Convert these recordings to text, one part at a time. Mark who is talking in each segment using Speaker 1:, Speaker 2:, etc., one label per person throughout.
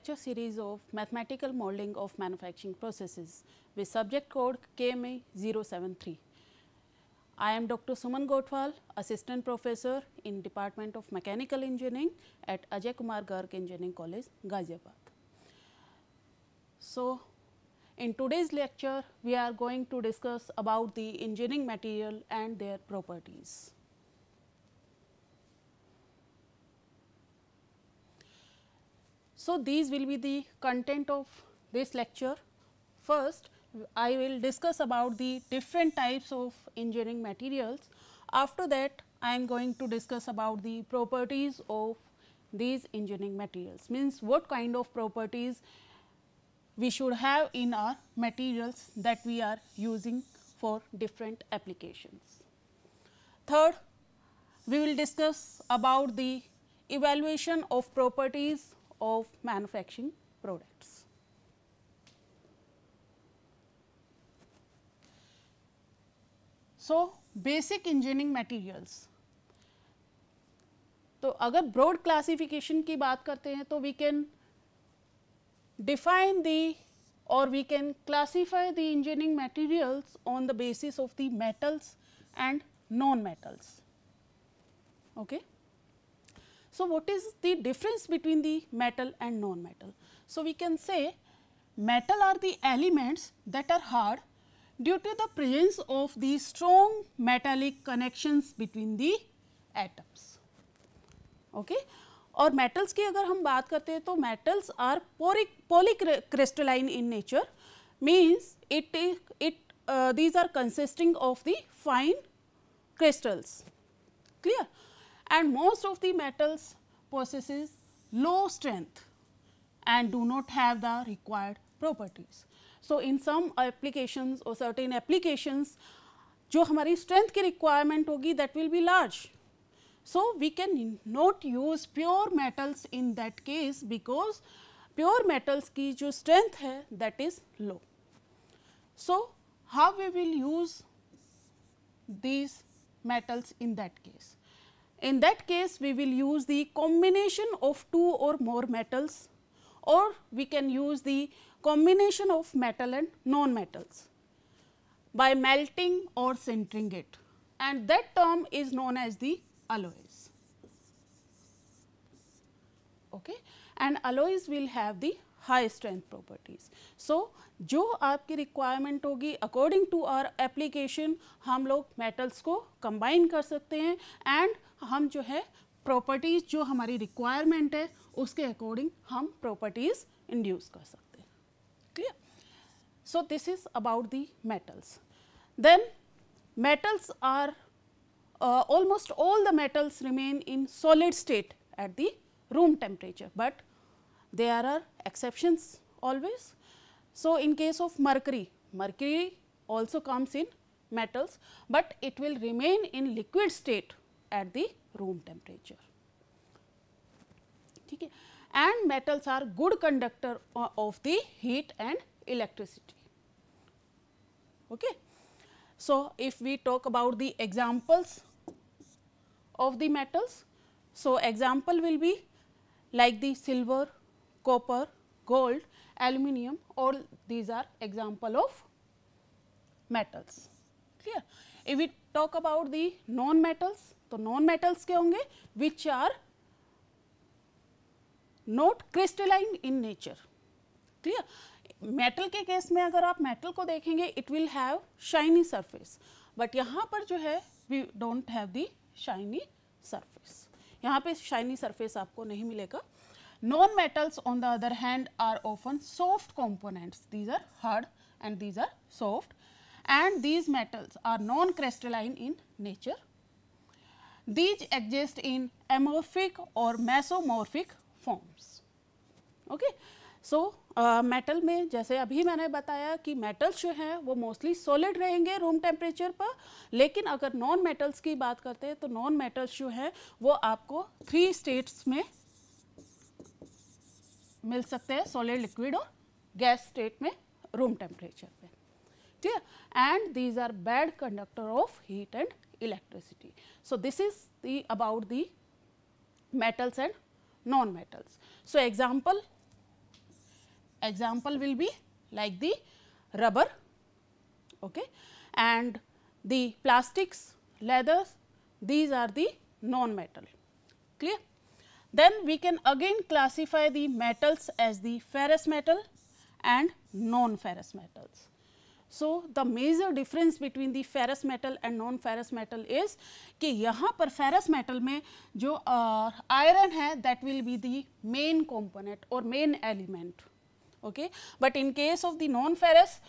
Speaker 1: lecture series of Mathematical Modeling of Manufacturing Processes with subject code KMA 073. I am Dr. Suman Gotwal, Assistant Professor in Department of Mechanical Engineering at Ajay Kumar Garg Engineering College, Ghaziabad. So, in today's lecture, we are going to discuss about the engineering material and their properties. So, these will be the content of this lecture. First, I will discuss about the different types of engineering materials. After that, I am going to discuss about the properties of these engineering materials, means what kind of properties we should have in our materials that we are using for different applications. Third, we will discuss about the evaluation of properties of manufacturing products. So, basic engineering materials. तो अगर broad classification की बात करते हैं तो we can define the or we can classify the engineering materials on the basis of the metals and non-metals. Okay. So, what is the difference between the metal and non-metal? So, we can say metal are the elements that are hard due to the presence of the strong metallic connections between the atoms. Okay? और metals की अगर हम बात करते हैं तो metals are poric polycrystalline in nature means it it these are consisting of the fine crystals clear and most of the metals possesses low strength and do not have the required properties. So, in some applications or certain applications जो हमारी strength की requirement होगी that will be large. So, we can not use pure metals in that case because pure metals की जो strength है that is low. So, how we will use these metals in that case? In that case, we will use the combination of two or more metals or we can use the combination of metal and non-metals by melting or sintering it and that term is known as the alloys. Okay? And alloys will have the high strength properties. So, जो आपकी requirement होगी according to our application हम लोग metals को combine कर सकते हैं and हम जो है प्रॉपर्टीज जो हमारी रिक्वायरमेंट है उसके अकॉर्डिंग हम प्रॉपर्टीज इंड्यूस कर सकते हैं clear so this is about the metals then metals are almost all the metals remain in solid state at the room temperature but they are are exceptions always so in case of mercury mercury also comes in metals but it will remain in liquid state at the room temperature. Okay. And metals are good conductor uh, of the heat and electricity. Okay. So, if we talk about the examples of the metals, so example will be like the silver, copper, gold, aluminium all these are example of metals. Clear? If we talk about the non-metals, तो non metals के होंगे which are not crystalline in nature clear metal के case में अगर आप metal को देखेंगे it will have shiny surface but यहाँ पर जो है we don't have the shiny surface यहाँ पे शाइनी सरफेस आपको नहीं मिलेगा non metals on the other hand are often soft component these are hard and these are soft and these metals are non crystalline in nature These exist in amorphic or mesomorphic forms. Okay. So, metal uh, में जैसे अभी मैंने बताया कि metals जो हैं वो mostly solid रहेंगे रूम टेम्परेचर पर लेकिन अगर नॉन मेटल्स की बात करते हैं तो नॉन मेटल्स जो हैं वो आपको थ्री स्टेट्स में मिल सकते हैं सॉलिड लिक्विड और गैस स्टेट में रूम टेम्परेचर पे conductor and these are bad conductor of heat and electricity. So, this is the about the metals and non-metals. So, example example will be like the rubber okay, and the plastics, leathers these are the non-metal clear. Then we can again classify the metals as the ferrous metal and non-ferrous metals. So the major difference between the ferrous metal and non ferrous metal is कि यहाँ पर ferrous metal में जो iron uh, है that will be the main component और main element okay but in case of the non ferrous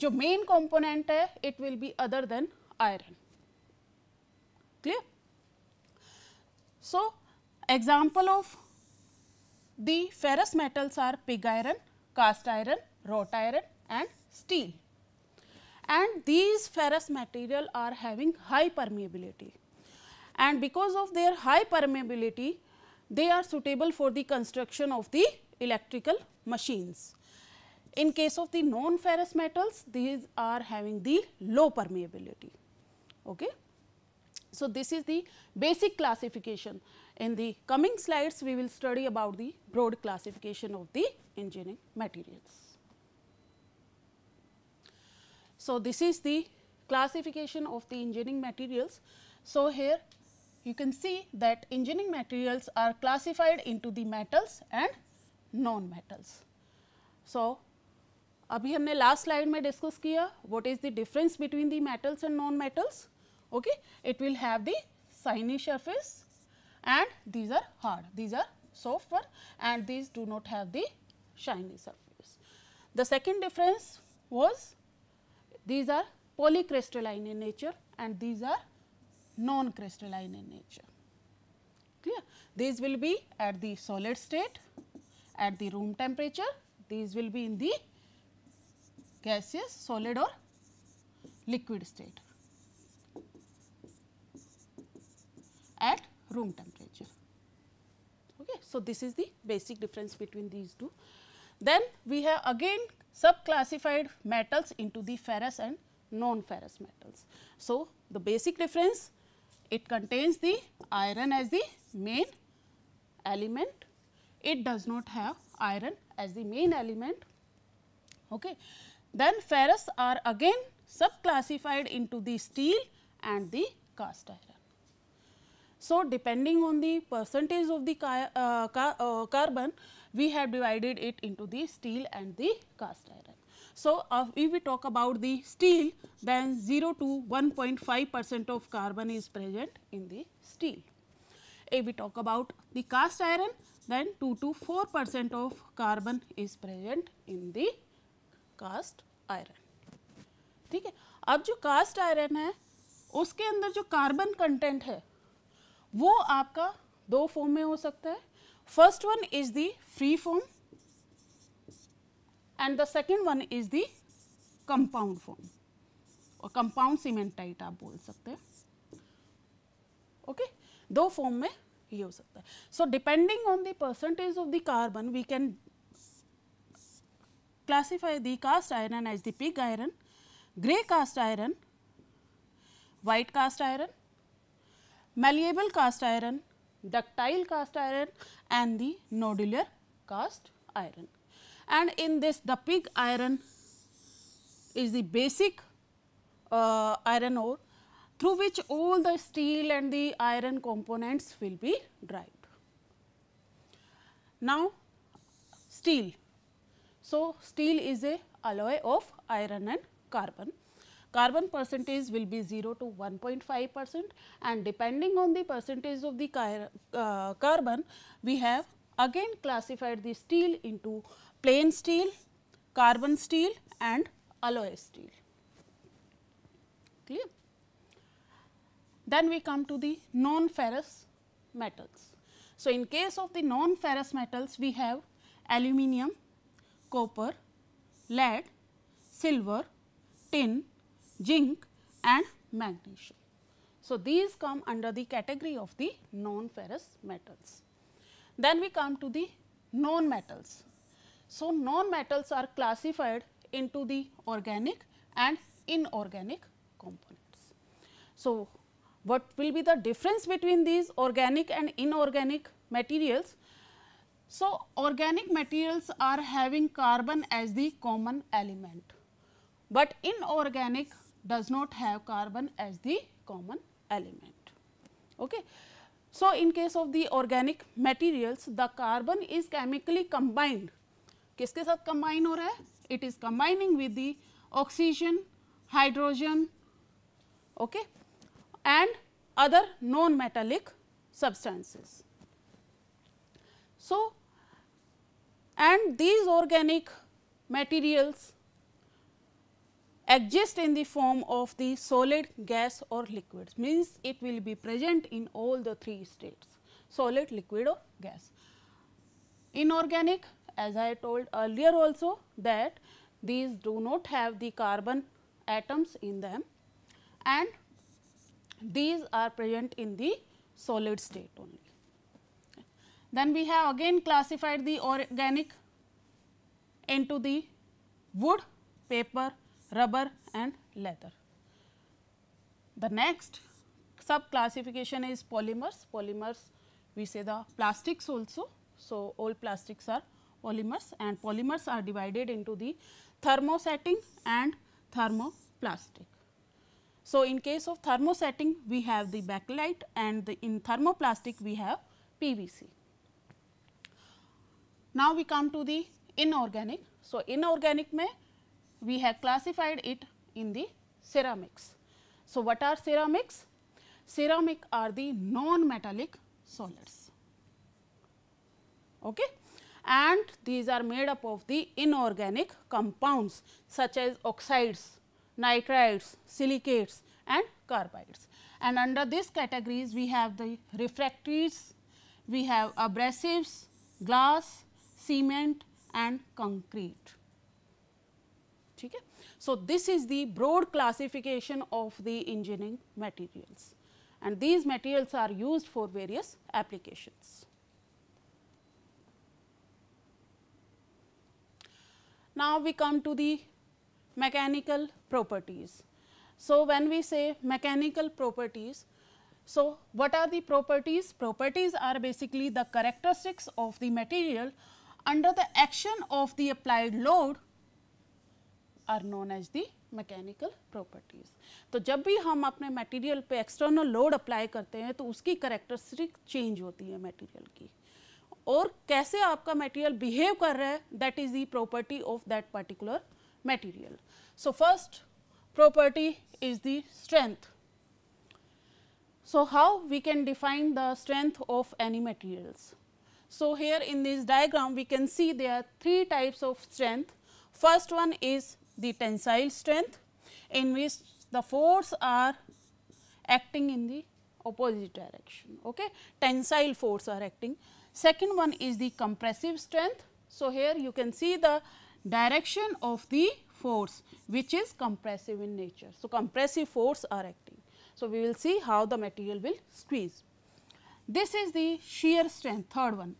Speaker 1: जो main component है it will be other than iron clear so example of the ferrous metals are pig iron cast iron wrought iron and steel and these ferrous material are having high permeability and because of their high permeability they are suitable for the construction of the electrical machines. In case of the non-ferrous metals, these are having the low permeability. Okay. So, this is the basic classification. In the coming slides, we will study about the broad classification of the engineering materials. So, this is the classification of the engineering materials. So, here you can see that engineering materials are classified into the metals and non-metals. So, अभी हमने last slide में discuss किया what is the difference between the metals and non metals okay it will have shiny surface and these are hard these are softer and these do not have the shiny surface the second difference was these are polycrystalline in nature and these are non-crystalline in nature. Clear? These will be at the solid state, at the room temperature, these will be in the gaseous, solid or liquid state at room temperature. Okay. So, this is the basic difference between these two. Then we have again subclassified metals into the ferrous and non-ferrous metals. So, the basic difference it contains the iron as the main element, it does not have iron as the main element. Okay. Then ferrous are again subclassified into the steel and the cast iron. So, depending on the percentage of the uh, uh, carbon, we have divided it into the steel and the cast iron. So, uh, if we talk about the steel then 0 to 1.5 percent of carbon is present in the steel. If we talk about the cast iron then 2 to 4 percent of carbon is present in the cast iron. ठीक है अब जो cast iron है उसके अंदर जो carbon content है वो आपका दो फॉर्म में हो सकता है first one is the free form and the second one is the compound form और कंपाउंड सीमेंटाइट आप बोल सकते हैं ओके okay? दो फॉर्म में ये हो सकता है so depending on the percentage of the carbon we can classify the cast iron as the pig iron grey cast iron white cast iron malleable cast iron ductile cast iron and the nodular cast iron. And in this the pig iron is the basic uh, iron ore through which all the steel and the iron components will be derived. Now, steel. So, steel is a alloy of iron and carbon carbon percentage will be 0 to 1.5 percent and depending on the percentage of the car, uh, carbon, we have again classified the steel into plain steel, carbon steel and alloy steel. Clear? Then we come to the non-ferrous metals. So, in case of the non-ferrous metals, we have aluminium, copper, lead, silver, tin, zinc and magnesium. So, these come under the category of the non-ferrous metals. Then we come to the non-metals. So, non-metals are classified into the organic and inorganic components. So, what will be the difference between these organic and inorganic materials? So, organic materials are having carbon as the common element, but inorganic does not have carbon as the common element. Okay. So, in case of the organic materials, the carbon is chemically combined. किसके साथ combine It is combining with the oxygen, hydrogen, okay, and other non-metallic substances. So, and these organic materials exist in the form of the solid, gas or liquids means it will be present in all the three states solid, liquid or gas. Inorganic as I told earlier also that these do not have the carbon atoms in them and these are present in the solid state only. Then we have again classified the organic into the wood, paper, rubber and leather. The next sub classification is polymers. Polymers we say the plastics also. So, all plastics are polymers and polymers are divided into the thermosetting and thermoplastic. So, in case of thermosetting we have the bakelite and the in thermoplastic we have PVC. Now, we come to the inorganic. So, inorganic may we have classified it in the ceramics. So, what are ceramics? Ceramic are the non-metallic solids. Okay? And these are made up of the inorganic compounds such as oxides, nitrides, silicates and carbides. And under these categories we have the refractories, we have abrasives, glass, cement and concrete. ठीक है so this is the broad classification of the engineering materials and these materials are used for various applications now we come to the mechanical properties so when we say mechanical properties so what are the properties properties are basically the characteristics of the material under the action of the applied load are known as the mechanical properties तो जब भी हम अपने material पे external load apply करते हैं तो उसकी करेक्टरिस्टिक चेंज होती है मटेरियल की और कैसे आपका मटेरियल बिहेव कर रहा है that is the property of that particular material so first property is the strength so how we can define the strength of any materials so here in this diagram we can see there three types of strength first one is the tensile strength in which the force are acting in the opposite direction okay tensile force are acting second one is the compressive strength so here you can see the direction of the force which is compressive in nature so compressive force are acting so we will see how the material will squeeze this is the shear strength third one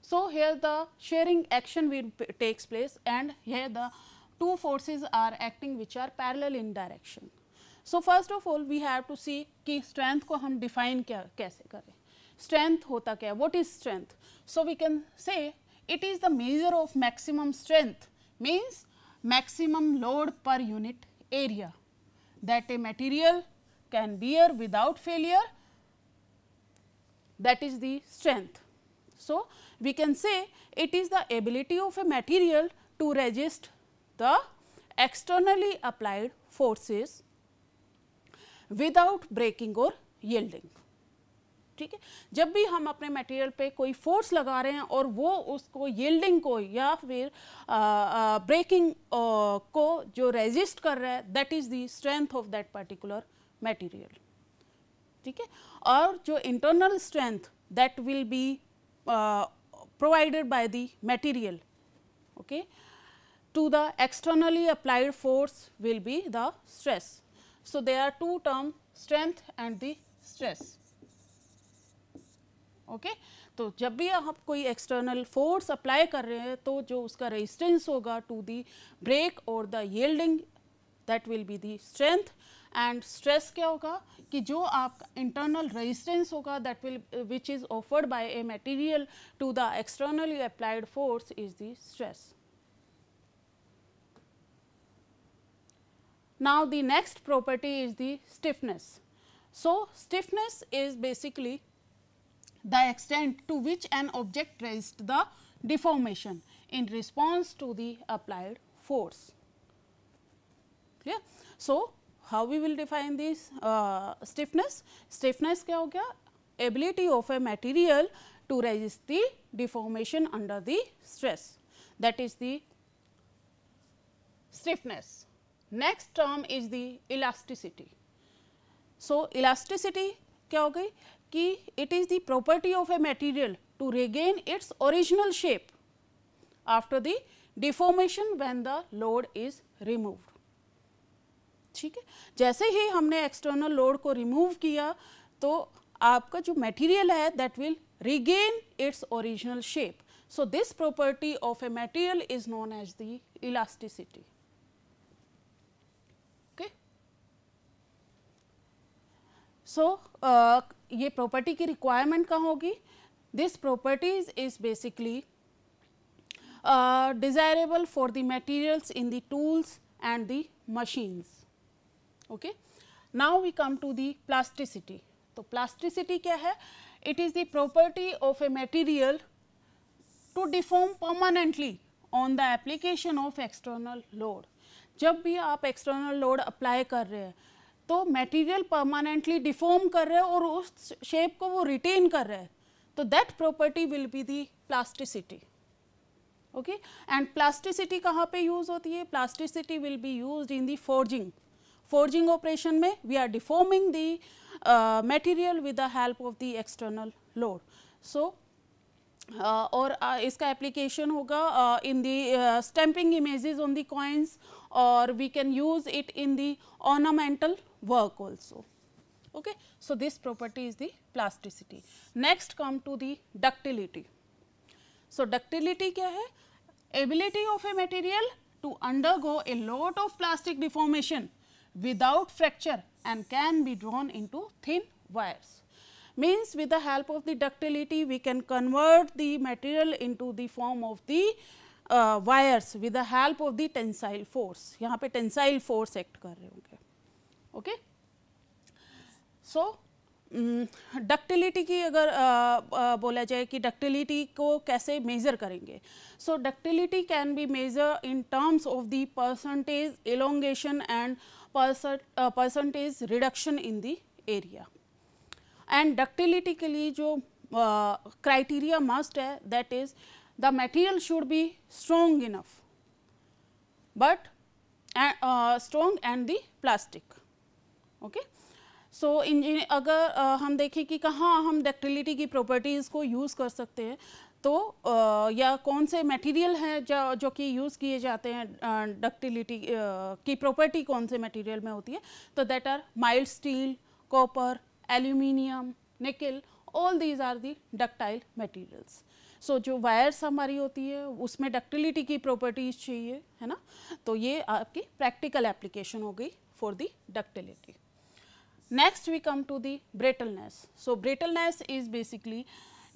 Speaker 1: so here the shearing action will takes place and here the two forces are acting which are parallel in direction. So first of all we have to see कि strength को define क्या कैसे करें strength what is strength so we can say it is the measure of maximum strength means maximum load per unit area that a material can bear without failure that is the strength. So, we can say it is the ability of a material to resist the externally applied forces without breaking or yielding. ठीक है जब भी हम अपने material पे कोई force लगा रहे हैं और वो उसको यील्डिंग को या फिर ब्रेकिंग को जो रेजिस्ट कर रहा है that is the strength of that particular material ठीक है और जो internal strength that will be provided by the material okay to the externally applied force will be the stress. So, there are two terms strength and the stress. Okay? तो जब भी आप कोई external force apply कर रहे हैं तो जो उसका रेजिस्टेंस होगा टू दी ब्रेक और the yielding that will be the strength and stress क्या होगा कि जो आपका इंटरनल रेजिस्टेंस होगा that will which is offered by a material to the externally applied force is the stress Now, the next property is the stiffness. So, stiffness is basically the extent to which an object resists the deformation in response to the applied force. Clear? So, how we will define this uh, stiffness? Stiffness kya ho Ability of a material to resist the deformation under the stress that is the stiffness. Next term is the elasticity so elasticity क्या हो गई कि it is the property of a material to regain its original shape after the deformation when the load is remove ठीक है जैसे ही हमने external load को remove किया तो आपका जो मेटीरियल है that will regain its original shape so this property of a material is known as the elasticity so so, uh, ये प्रॉपर्टी की रिक्वायरमेंट कहाँ होगी this properties is basically desirable for the materials in the tools and the machines okay now we come to the plasticity तो plasticity क्या है it is the property of a material to deform permanently on the application of external load जब भी आप external load apply कर रहे हैं तो मटेरियल परमानेंटली डिफॉर्म कर रहे हैं और उस शेप को वो रिटेन कर रहे हैं तो that property will be the plasticity okay and plasticity कहाँ पे यूज़ होती है plasticity will be use in the forging forging operation में we are deforming the material with the help of the external load so और uh, इसका application होगा in the stamping images on the coins or we can use it in the ornamental work also. Okay. So, this property is the plasticity. Next come to the ductility. So, ductility kya hai? Ability of a material to undergo a lot of plastic deformation without fracture and can be drawn into thin wires. Means with the help of the ductility we can convert the material into the form of the wires with the help of the tensile force यहाँ पे tensile force act कर रहे होंगे okay so ductility की अगर uh, uh, बोला जाए कि डक्टिलिटी को कैसे मेज़र करेंगे so ductility can be measure in terms of the percentage elongation and percentage reduction in the area and ductility के लिए जो क्राइटेरिया uh, मस्ट है that is the material should be strong enough but uh, uh, strong and the plastic okay सो so, engineer अगर uh, हम देखें कि कहाँ हम डक्टिलिटी की प्रॉपर्टीज़ को यूज़ कर सकते हैं तो आ, या कौन से मटेरियल हैं जो जो कि यूज़ किए जाते हैं डक्टिलिटी की प्रॉपर्टी कौन से मटेरियल में होती है तो that are mild steel copper aluminium nickel all these are the ductile materials so so, जो वायर्स हमारी होती है उसमें डक्टिलिटी की प्रॉपर्टीज चाहिए है ना तो ये आपकी प्रैक्टिकल एप्लीकेशन हो गई for the ductility next we come to the brittleness so brittleness is basically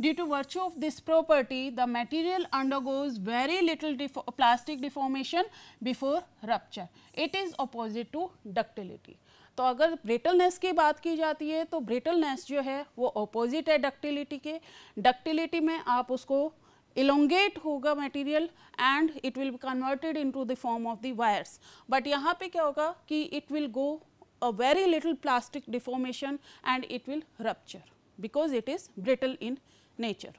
Speaker 1: due to virtue of this property the material undergoes very little plastic deformation before rupture it is opposite to ductility तो अगर brittleness की बात की जाती है तो brittleness जो है वो ऑपोजिट है डक्टिलिटी के डक्टिलिटी में आप उसको इलोंगेट होगा material and it will be converted to the form of the wires but यहाँ पे क्या होगा कि it will go a very little plastic deformation and it will rupture because it is brittle in nature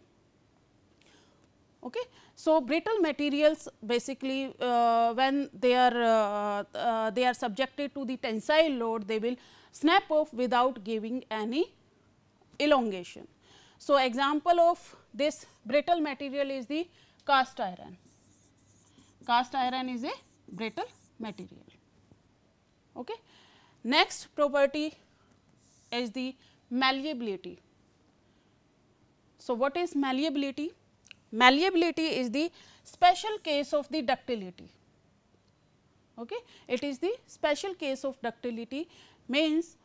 Speaker 1: Okay. So, brittle materials basically uh, when they are uh, uh, they are subjected to the tensile load they will snap off without giving any elongation. So, example of this brittle material is the cast iron. Cast iron is a brittle material. Okay. Next property is the malleability. So, what is malleability? malleability is the special case of the ductility. Okay. It is the special case of ductility means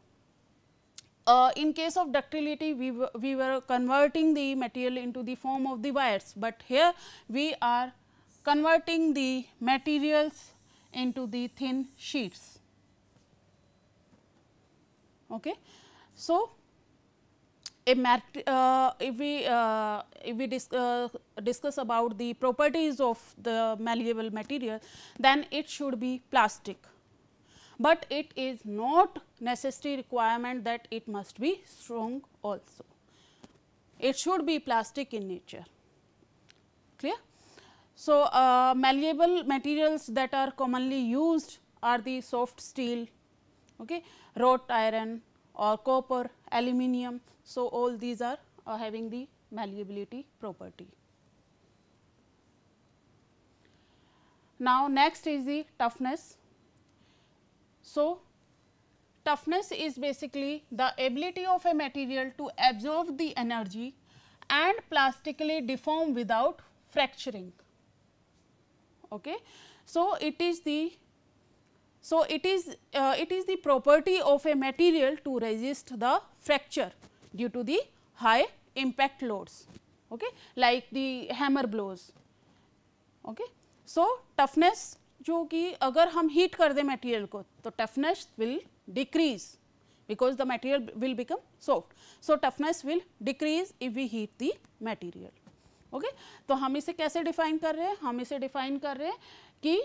Speaker 1: uh, in case of ductility we, we were converting the material into the form of the wires, but here we are converting the materials into the thin sheets. Okay. So, a mat uh, if we uh, if we dis uh, discuss about the properties of the malleable material then it should be plastic but it is not necessary requirement that it must be strong also it should be plastic in nature clear so uh, malleable materials that are commonly used are the soft steel okay wrought iron or copper aluminium so, all these are uh, having the malleability property. Now, next is the toughness. So, toughness is basically the ability of a material to absorb the energy and plastically deform without fracturing. Okay. So, it is the so it is uh, it is the property of a material to resist the fracture. due to the high impact loads, okay, like the hammer blows. Okay. So, toughness jo ki agar hum heat kar de material ko to toughness will decrease because the material will become soft. So, toughness will decrease if we heat the material. Okay okay? तो हम इसे कैसे define कर रहे हैं हम इसे define कर रहे हैं कि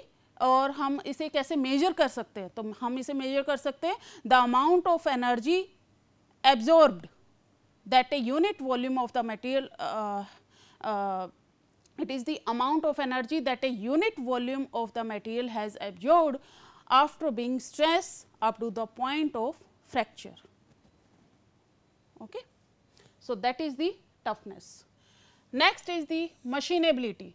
Speaker 1: और हम इसे कैसे मेजर कर सकते हैं तो हम इसे मेजर कर सकते हैं the amount of energy absorbed that a unit volume of the material uh, uh, it is the amount of energy that a unit volume of the material has absorbed after being stressed up to the point of fracture. Okay. So, that is the toughness. Next is the machinability.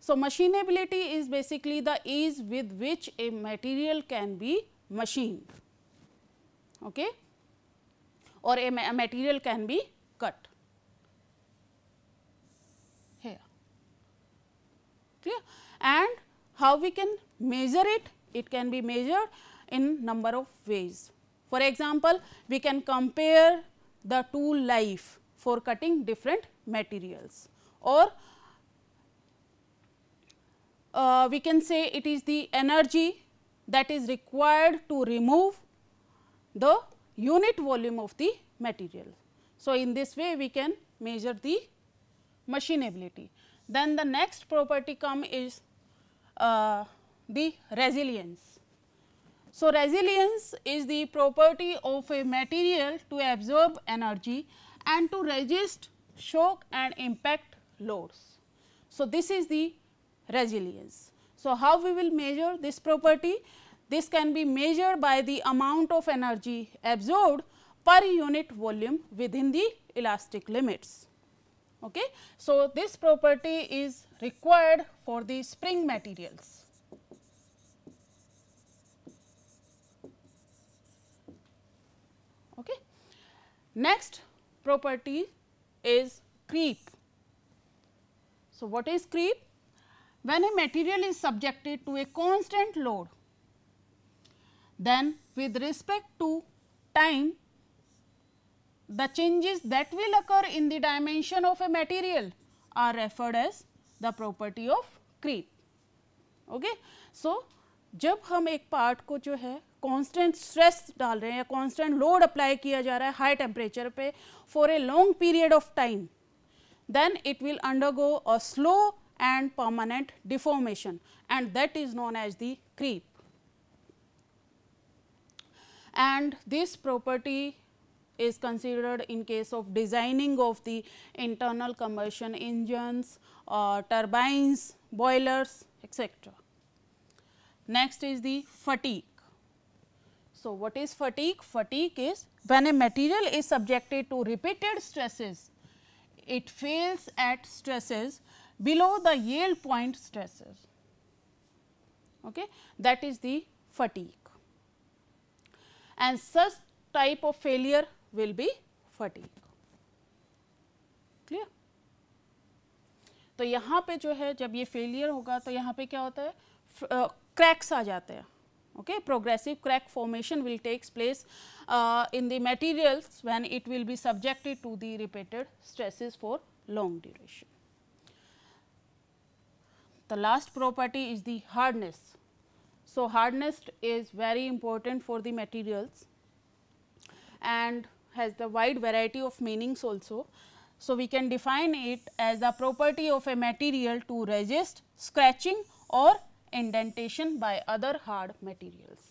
Speaker 1: So, machinability is basically the ease with which a material can be machined. Okay or a, ma a material can be cut here. Clear? And how we can measure it? It can be measured in number of ways. For example, we can compare the tool life for cutting different materials or uh, we can say it is the energy that is required to remove the unit volume of the material. So, in this way we can measure the machinability. Then the next property come is uh, the resilience. So, resilience is the property of a material to absorb energy and to resist shock and impact loads. So, this is the resilience. So, how we will measure this property? This can be measured by the amount of energy absorbed per unit volume within the elastic limits. Okay. So, this property is required for the spring materials. Okay. Next property is creep. So, what is creep? When a material is subjected to a constant load Then with respect to time, the changes that will occur in the dimension of a material are referred as the property of creep. Okay? So, जब हम एक part को जो है constant stress डाल रहे हैं constant load apply किया जा रहा है हाई टेम्परेचर पे for a long period of time then it will undergo a slow and permanent deformation and that is known as the creep. and this property is considered in case of designing of the internal combustion engines, uh, turbines, boilers etc. Next is the fatigue. So, what is fatigue? Fatigue is when a material is subjected to repeated stresses, it fails at stresses below the yield point stresses. Okay? That is the fatigue. and such type of failure will be fatigue. Clear तो यहाँ पे जो है जब ये failure होगा तो यहाँ पे क्या होता है क्रैक्स आ जाते हैं okay progressive crack formation will takes place uh, in the materials when it will be subjected to the repeated stresses for long duration the last property is the hardness So, hardness is very important for the materials and has the wide variety of meanings also. So, we can define it as the property of a material to resist scratching or indentation by other hard materials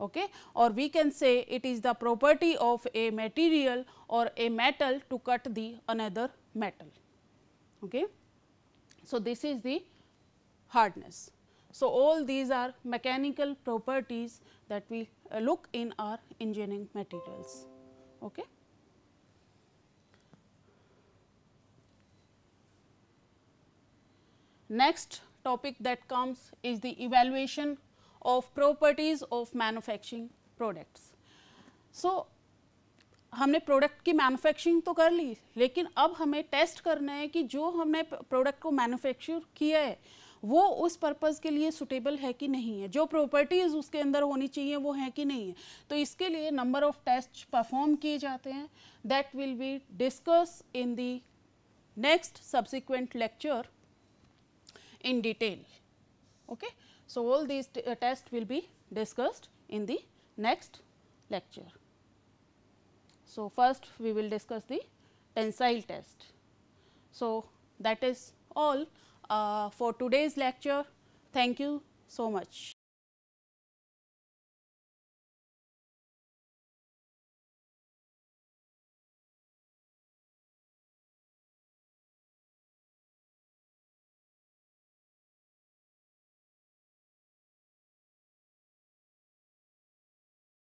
Speaker 1: okay or we can say it is the property of a material or a metal to cut the another metal okay so this is the hardness So, all these are mechanical properties that we uh, look in our engineering materials. Okay. Next topic that comes is the evaluation of properties of manufacturing products. So, हमने product की manufacturing तो कर ली लेकिन अब हमें test करना है कि जो हमने प्रोडक्ट को मैन्युफैक्चर किया है वो उस पर्पज़ के लिए सुटेबल है कि नहीं है जो प्रॉपर्टीज़ उसके अंदर होनी चाहिए वो है कि नहीं है तो इसके लिए नंबर ऑफ टेस्ट परफॉर्म किए जाते हैं that will be discuss in the next subsequent lecture in detail okay so all this test will be discussed in the next lecture so first we will discuss the tensile test so that is all uh, for today's lecture. Thank you so much.